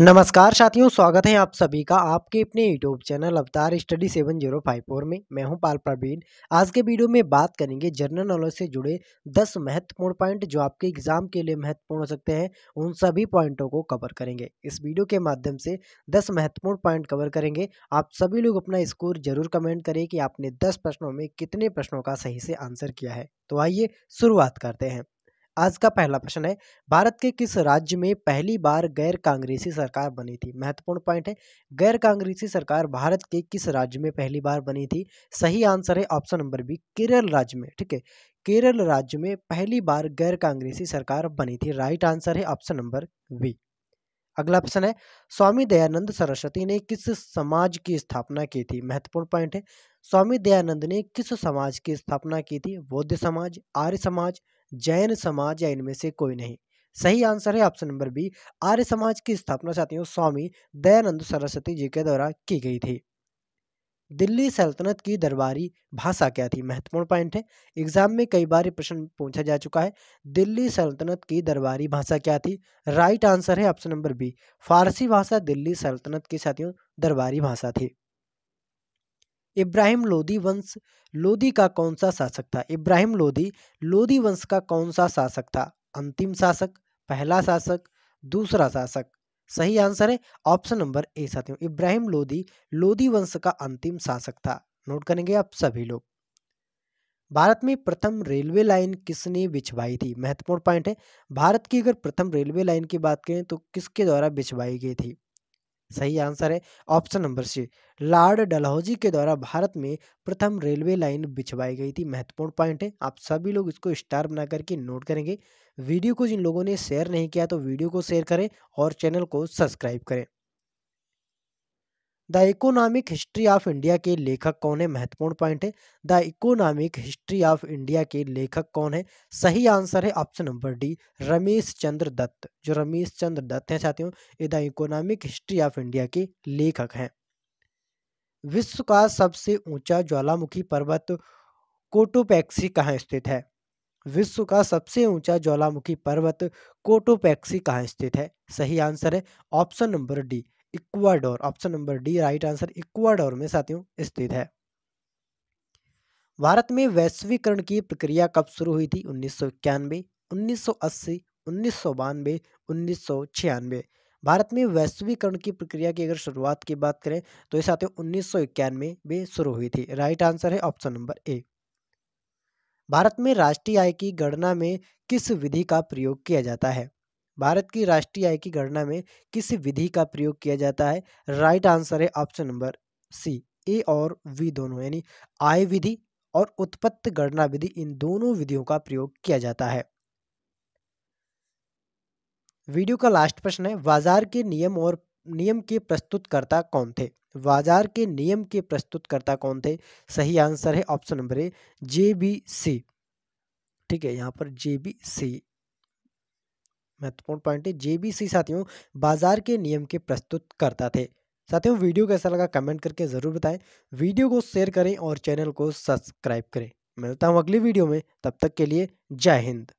नमस्कार साथियों स्वागत है आप सभी का आपके अपने YouTube channel Avatar study seven zero five four में मैं हूं पाल प्रवीण आज के वीडियो में बात करेंगे जनरल नॉलेज से जुड़े दस महत्वपूर्ण पॉइंट जो आपके एग्जाम के लिए महत्वपूर्ण हो सकते हैं उन सभी पॉइंटों को कवर करेंगे इस वीडियो के माध्यम से दस महत्वपूर्ण पॉइंट कवर करेंगे आप सभी लोग अपना स्कोर जरूर कमेंट करें कि आपने दस प्रश्नों में कितने प्रश्नों का सही से आंसर किया है तो आइए शुरुआत करते हैं आज का पहला प्रश्न है भारत के किस राज्य में पहली बार गैर कांग्रेसी सरकार बनी थी महत्वपूर्ण पॉइंट है गैर कांग्रेसी सरकार भारत के किस राज्य में पहली बार बनी थी सही आंसर है ऑप्शन नंबर बी केरल राज्य में ठीक है केरल राज्य में पहली बार गैर कांग्रेसी सरकार बनी थी राइट आंसर है ऑप्शन नंबर बी अगला प्रश्न है स्वामी दयानंद सरस्वती ने किस समाज की स्थापना की थी महत्वपूर्ण पॉइंट है स्वामी दयानंद ने किस समाज की स्थापना की थी बौद्ध समाज आर्य समाज जैन समाज या इनमें से कोई नहीं सही आंसर है ऑप्शन नंबर बी आर्य समाज की स्थापना साथियों स्वामी दयानंद सरस्वती जी के द्वारा की गई थी दिल्ली सल्तनत की दरबारी भाषा क्या थी महत्वपूर्ण पॉइंट है एग्जाम में कई बार ये प्रश्न पूछा जा चुका है दिल्ली सल्तनत की दरबारी भाषा क्या थी राइट आंसर है ऑप्शन नंबर बी फारसी भाषा दिल्ली सल्तनत की साथियों दरबारी भाषा थी इब्राहिम लोदी वंश लोदी का कौन सा शासक था इब्राहिम लोदी लोदी वंश का कौन सा शासक था अंतिम शासक पहला शासक दूसरा शासक सही आंसर है ऑप्शन नंबर ए साथियों इब्राहिम लोदी लोदी वंश का अंतिम शासक था नोट करेंगे आप सभी लोग भारत में प्रथम रेलवे लाइन किसने बिछवाई थी महत्वपूर्ण पॉइंट है भारत की अगर प्रथम रेलवे लाइन की बात करें तो किसके द्वारा बिछवाई गई थी सही आंसर है option number C lord Dalhousie के द्वारा भारत में प्रथम रेलवे लाइन बिछवाई गई थी महत्वपूर्ण पॉइंट है आप सभी लोग इसको स्टार बना करके नोट करेंगे वीडियो को जिन लोगों ने शेयर नहीं किया तो वीडियो को शेयर करें और चैनल को सब्सक्राइब करें the economic history of India के लेखक कौन है महत्वपूर्ण पॉइंट है the economic history of India के लेखक कौन है सही आंसर है option number D Ramesh Chandra Dutt जो रमेश चंद्र दत्त हैं साथियों ये the economic history of India के लेखक हैं विश्व का सबसे ऊंचा ज्वालामुखी पर्वत कोटोपैक्सी कहाँ स्थित है विश्व का सबसे ऊंचा ज्वालामुखी पर्वत कोटोपैक्सी कहाँ स्थित है सही आंसर है option number D Ecuador option number D right answer Ecuador में साथियों स्थित है भारत में वैश्वीकरण की प्रक्रिया कब शुरू हुई थी उन्नीस सौ इक्यानवे उन्नीस सौ अस्सी उन्नीस सौ बानवे उन्नीस सौ छियानवे भारत में वैश्वीकरण की प्रक्रिया की अगर शुरुआत की बात करें तो ये साथियों उन्नीस सौ इक्यानवे में शुरू हुई थी राइट आंसर है ऑप्शन नंबर ए भारत में राष्ट्रीय आय की गणना में किस विधि का प्रयोग किया जाता है भारत की राष्ट्रीय आय की गणना में किस विधि का प्रयोग किया जाता है राइट आंसर है ऑप्शन नंबर सी ए और वी दोनों यानी आय विधि और उत्पत्त गणना विधि इन दोनों विधियों का प्रयोग किया जाता है वीडियो का लास्ट प्रश्न है बाजार के नियम और नियम के प्रस्तुतकर्ता कौन थे बाजार के नियम के प्रस्तुतकर्ता कौन थे सही आंसर है option number A J B C ठीक है यहाँ पर जे बी सी महत्वपूर्ण पॉइंट है जेबीसी साथियों बाजार के नियम के प्रस्तुत करता थे साथियों वीडियो कैसा लगा कमेंट करके ज़रूर बताएं वीडियो को शेयर करें और चैनल को सब्सक्राइब करें मिलता हूँ अगली वीडियो में तब तक के लिए जय हिंद